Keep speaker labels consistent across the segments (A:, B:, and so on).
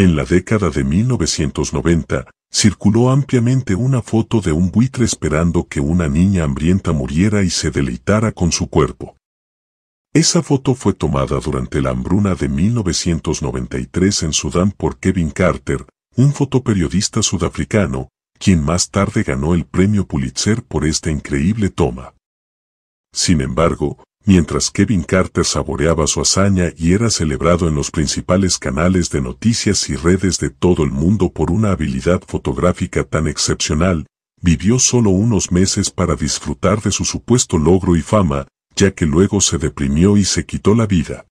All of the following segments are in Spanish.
A: En la década de 1990, circuló ampliamente una foto de un buitre esperando que una niña hambrienta muriera y se deleitara con su cuerpo. Esa foto fue tomada durante la hambruna de 1993 en Sudán por Kevin Carter, un fotoperiodista sudafricano, quien más tarde ganó el premio Pulitzer por esta increíble toma. Sin embargo, mientras Kevin Carter saboreaba su hazaña y era celebrado en los principales canales de noticias y redes de todo el mundo por una habilidad fotográfica tan excepcional, vivió solo unos meses para disfrutar de su supuesto logro y fama, ya que luego se deprimió y se quitó la vida.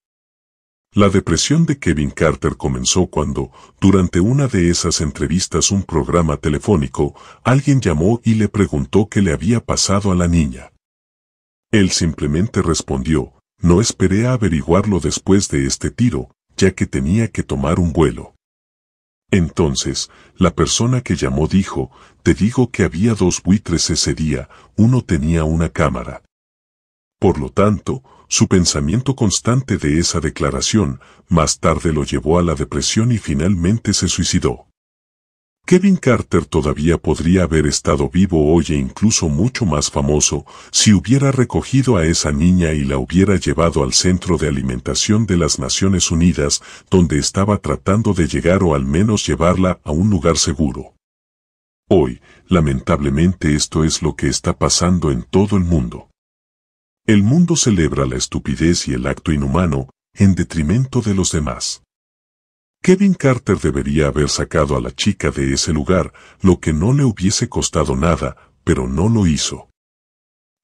A: La depresión de Kevin Carter comenzó cuando, durante una de esas entrevistas un programa telefónico, alguien llamó y le preguntó qué le había pasado a la niña. Él simplemente respondió, no esperé a averiguarlo después de este tiro, ya que tenía que tomar un vuelo. Entonces, la persona que llamó dijo, te digo que había dos buitres ese día, uno tenía una cámara. Por lo tanto, su pensamiento constante de esa declaración más tarde lo llevó a la depresión y finalmente se suicidó. Kevin Carter todavía podría haber estado vivo hoy e incluso mucho más famoso si hubiera recogido a esa niña y la hubiera llevado al Centro de Alimentación de las Naciones Unidas donde estaba tratando de llegar o al menos llevarla a un lugar seguro. Hoy, lamentablemente esto es lo que está pasando en todo el mundo. El mundo celebra la estupidez y el acto inhumano en detrimento de los demás. Kevin Carter debería haber sacado a la chica de ese lugar, lo que no le hubiese costado nada, pero no lo hizo.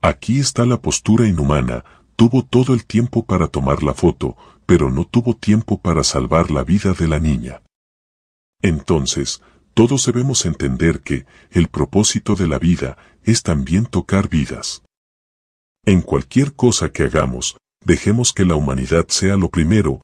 A: Aquí está la postura inhumana, tuvo todo el tiempo para tomar la foto, pero no tuvo tiempo para salvar la vida de la niña. Entonces, todos debemos entender que el propósito de la vida es también tocar vidas. En cualquier cosa que hagamos, dejemos que la humanidad sea lo primero,